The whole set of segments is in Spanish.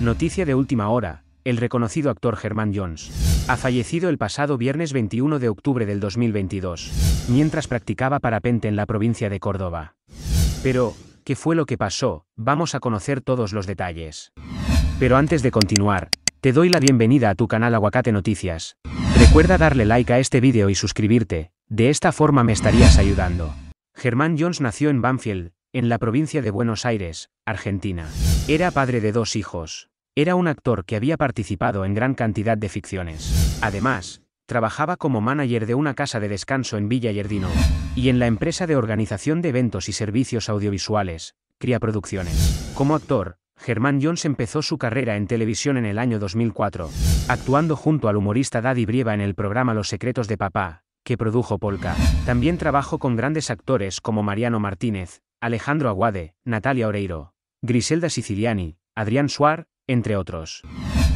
Noticia de última hora, el reconocido actor Germán Jones ha fallecido el pasado viernes 21 de octubre del 2022, mientras practicaba parapente en la provincia de Córdoba. Pero, ¿qué fue lo que pasó? Vamos a conocer todos los detalles. Pero antes de continuar, te doy la bienvenida a tu canal Aguacate Noticias. Recuerda darle like a este vídeo y suscribirte, de esta forma me estarías ayudando. Germán Jones nació en Banfield, en la provincia de Buenos Aires, Argentina. Era padre de dos hijos. Era un actor que había participado en gran cantidad de ficciones. Además, trabajaba como manager de una casa de descanso en Villa Yerdino y en la empresa de organización de eventos y servicios audiovisuales, cría Producciones. Como actor, Germán Jones empezó su carrera en televisión en el año 2004, actuando junto al humorista Daddy Brieva en el programa Los secretos de papá, que produjo Polka. También trabajó con grandes actores como Mariano Martínez, Alejandro Aguade, Natalia Oreiro, Griselda Siciliani, Adrián Suar, entre otros.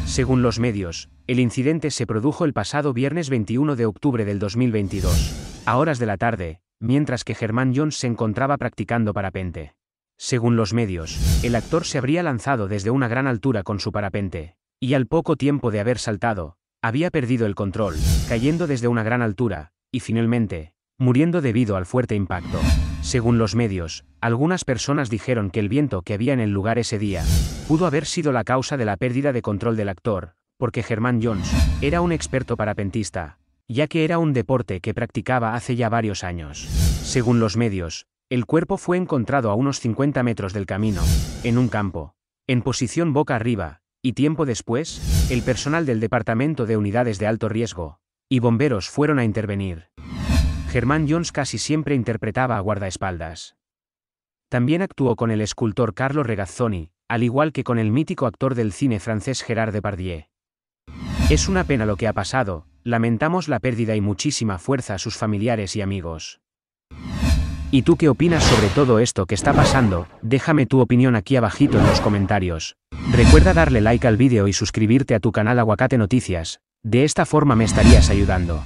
Según los medios, el incidente se produjo el pasado viernes 21 de octubre del 2022, a horas de la tarde, mientras que Germán Jones se encontraba practicando parapente. Según los medios, el actor se habría lanzado desde una gran altura con su parapente, y al poco tiempo de haber saltado, había perdido el control, cayendo desde una gran altura, y finalmente, muriendo debido al fuerte impacto. Según los medios, algunas personas dijeron que el viento que había en el lugar ese día pudo haber sido la causa de la pérdida de control del actor, porque Germán Jones era un experto parapentista, ya que era un deporte que practicaba hace ya varios años. Según los medios, el cuerpo fue encontrado a unos 50 metros del camino, en un campo, en posición boca arriba, y tiempo después, el personal del Departamento de Unidades de Alto Riesgo y bomberos fueron a intervenir. Germán Jones casi siempre interpretaba a guardaespaldas. También actuó con el escultor Carlo Regazzoni, al igual que con el mítico actor del cine francés Gerard Depardieu. Es una pena lo que ha pasado, lamentamos la pérdida y muchísima fuerza a sus familiares y amigos. ¿Y tú qué opinas sobre todo esto que está pasando? Déjame tu opinión aquí abajito en los comentarios. Recuerda darle like al vídeo y suscribirte a tu canal Aguacate Noticias, de esta forma me estarías ayudando.